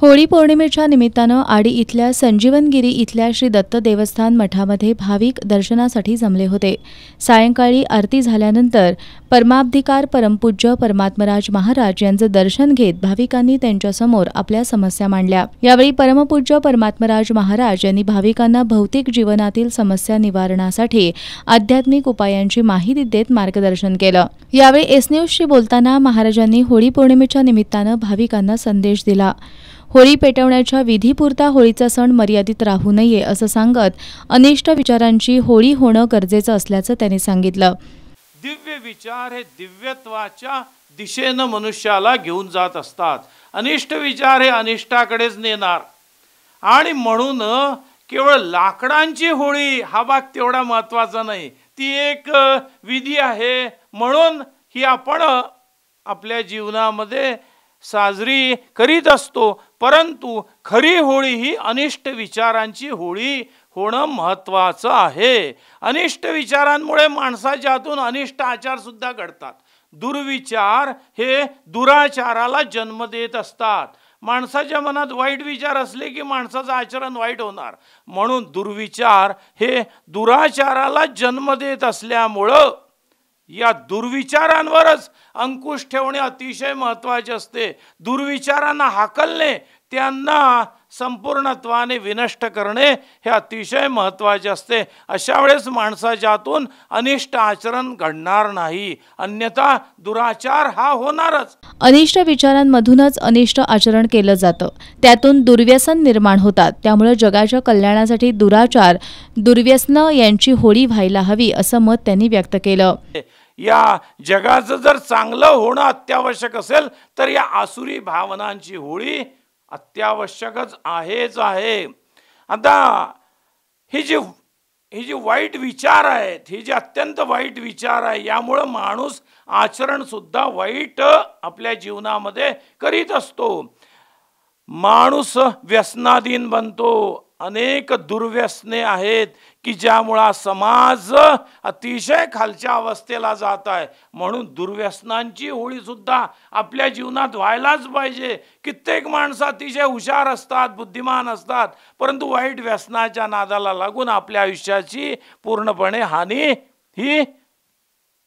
होळी पौर्णिमेच्या निमित्तानं आडी इथल्या संजीवनगिरी इथल्या श्री दत्त देवस्थान मठामध्ये भाविक दर्शनासाठी जमले होते सायंकाळी आरती झाल्यानंतर परमाब्धिकार परमपूज्य परमात्मराज महाराज यांचं दर्शन घेत भाविकांनी त्यांच्यासमोर आपल्या समस्या मांडल्या यावेळी परमपूज्य परमात्मराज महाराज यांनी भाविकांना भौतिक जीवनातील समस्या निवारणासाठी आध्यात्मिक उपायांची माहिती देत मार्गदर्शन केलं यावेळी एसन्यूजशी बोलताना महाराजांनी होळी पौर्णिमेच्या निमित्तानं भाविकांना संदेश दिला होळी पेटवण्याच्या विधीपुरता होळीचा सण मर्यादित राहू नये असं सांगत अनिष्ट विचारांची होळी होणं गरजेचं असल्याचं त्यांनी सांगितलं दिव्य विचार हे दिव्यत्वाच्या दिशेनं मनुष्याला घेऊन जात असतात अनिष्ट विचार हे अनिष्टाकडेच नेणार आणि म्हणून केवळ लाकडांची होळी हा भाग तेवढा महत्त्वाचा नाही ती एक विधी आहे म्हणून ही आपण आपल्या जीवनामध्ये साजरी करीत असतो परंतु खरी होळी ही अनिष्ट विचारांची होळी होणं महत्त्वाचं आहे अनिष्ट विचारांमुळे माणसाच्या हातून अनिष्ट आचारसुद्धा घडतात दुर्विचार हे दुराचाराला जन्म देत असतात माणसाच्या मनात वाईट विचार असले की माणसाचं आचरण वाईट होणार म्हणून दुर्विचार हे दुराचाराला जन्म देत असल्यामुळं या दुर्विचारांवरच अंकुश ठेवणे अतिशय महत्त्वाचे असते दुर्विचारांना हाकलणे त्यांना संपूर्णत्वाने विनष्ट करणे हे अतिशय महत्त्वाचे असते अशा वेळेस माणसाच्या अनिष्ट आचरण घडणार नाही अन्यथा दुराचार हा होणारच अनिष्ट विचारांमधूनच अनिष्ट आचरण केलं जातं त्यातून दुर्व्यसन निर्माण होतात त्यामुळे जगाच्या कल्याणासाठी दुराचार दुर्व्यसन यांची होळी व्हायला हवी असं मत त्यांनी व्यक्त केलं या जगाचं जर चांगलं होणं अत्यावश्यक असेल तर या आसुरी भावनांची होळी अत्यावश्यकच आहेच आहे आता ही जी ही जी वाईट विचार आहेत ही जी अत्यंत वाईट विचार आहे यामुळं माणूस आचरणसुद्धा वाईट आपल्या जीवनामध्ये करीत असतो माणूस व्यसनाधीन बनतो अनेक दुर्व्यसने आहेत की ज्यामुळा समाज अतिशय खालच्या अवस्थेला जात आहे म्हणून दुर्व्यसनांची होळीसुद्धा आपल्या जीवनात व्हायलाच पाहिजे कित्येक माणसं अतिशय हुशार असतात बुद्धिमान असतात परंतु वाईट व्यसनाच्या नादाला लागून आपल्या आयुष्याची पूर्णपणे हानी ही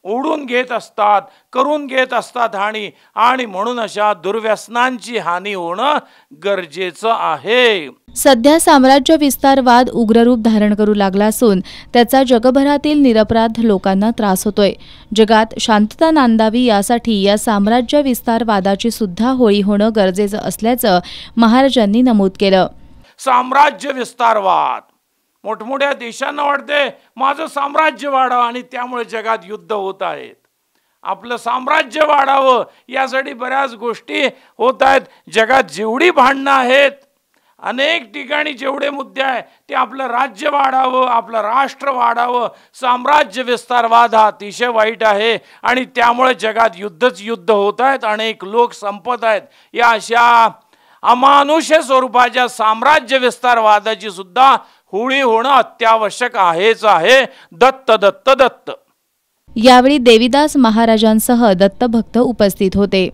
ओढून घेत असतात करून घेत असतात हानी आणि म्हणून अशा दुर्व्यसनांची हानी होणं गरजेचं आहे सध्या साम्राज्य विस्तारवाद उग्ररूप धारण करू लागला असून त्याचा जगभरातील निरपराध लोकांना त्रास होतोय जगात शांतता नांदावी यासाठी या साम्राज्य विस्तारवादाची सुद्धा होळी होणं गरजेचं असल्याचं महाराजांनी नमूद केलं साम्राज्य विस्तारवाद मोठमोठ्या देशांना वाटते माझं साम्राज्य वाढावं आणि त्यामुळे जगात युद्ध होत आहेत आपलं साम्राज्य वाढावं यासाठी बऱ्याच गोष्टी होत आहेत जगात जेवढी भांडणं आहेत अनेक ठिकाणी जेवढे मुद्दे आहे ते आपलं राज्य वाढावं आपलं राष्ट्र वाढावं साम्राज्य विस्तारवाद हा अतिशय वाईट आहे आणि त्यामुळे जगात युद्धच युद्ध होत आहेत अनेक लोक संपत आहेत या अशा अमानुष्य स्वरूपाच्या साम्राज्य विस्तारवादाची सुद्धा होळी होणं अत्यावश्यक आहेच आहे दत्त दत्त दत्त यावेळी देवीदास महाराजांसह दत्तभक्त उपस्थित होते